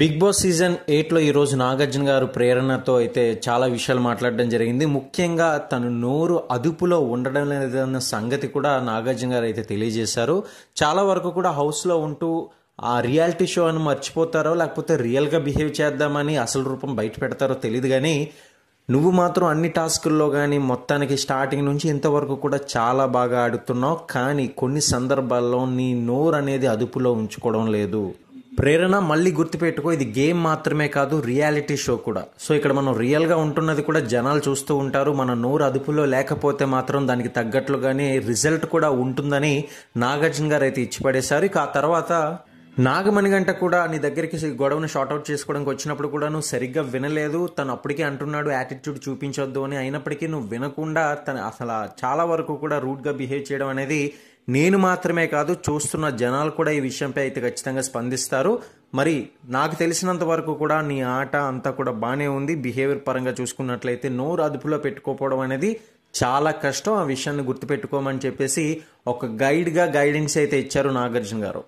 big boss season ఎయిట్లో ఈరోజు నాగార్జున గారు ప్రేరణతో అయితే చాలా విషయాలు మాట్లాడడం జరిగింది ముఖ్యంగా తను నోరు అదుపులో ఉండడం లేదన్న సంగతి కూడా నాగార్జున గారు అయితే తెలియజేశారు చాలా వరకు కూడా హౌస్లో ఉంటూ ఆ రియాలిటీ షో అని మర్చిపోతారో లేకపోతే రియల్గా బిహేవ్ చేద్దామని అసలు రూపం బయట పెడతారో తెలియదు కానీ నువ్వు మాత్రం అన్ని టాస్కుల్లో కానీ మొత్తానికి స్టార్టింగ్ నుంచి ఇంతవరకు కూడా చాలా బాగా ఆడుతున్నావు కానీ కొన్ని సందర్భాల్లో నీ నోరు అనేది అదుపులో ఉంచుకోవడం లేదు ప్రేరణ మళ్ళీ గుర్తుపెట్టుకో ఇది గేమ్ మాత్రమే కాదు రియాలిటీ షో కూడా సో ఇక్కడ మనం రియల్గా ఉంటున్నది కూడా జనాలు చూస్తూ ఉంటారు మన నోరు అదుపులో లేకపోతే మాత్రం దానికి తగ్గట్లుగానే రిజల్ట్ కూడా ఉంటుందని నాగార్జున గారు అయితే ఇచ్చిపడేశారు ఇక ఆ తర్వాత నాగమణి గంట కూడా నీ దగ్గరికి గొడవను షార్ట్అవుట్ చేసుకోవడానికి వచ్చినప్పుడు కూడా నువ్వు సరిగ్గా వినలేదు తను అప్పటికే అంటున్నాడు యాటిట్యూడ్ చూపించొద్దు అని అయినప్పటికీ నువ్వు వినకుండా తను అసలు చాలా వరకు కూడా రూట్గా బిహేవ్ చేయడం అనేది నేను మాత్రమే కాదు చూస్తున్న జనాలు కూడా ఈ విషయంపై అయితే ఖచ్చితంగా స్పందిస్తారు మరి నాకు తెలిసినంత వరకు కూడా నీ ఆట అంతా కూడా బాగానే ఉంది బిహేవియర్ పరంగా చూసుకున్నట్లయితే నోరు అదుపులో పెట్టుకోపోవడం అనేది చాలా కష్టం ఆ విషయాన్ని గుర్తుపెట్టుకోమని చెప్పేసి ఒక గైడ్గా గైడెన్స్ అయితే ఇచ్చారు నాగార్జున గారు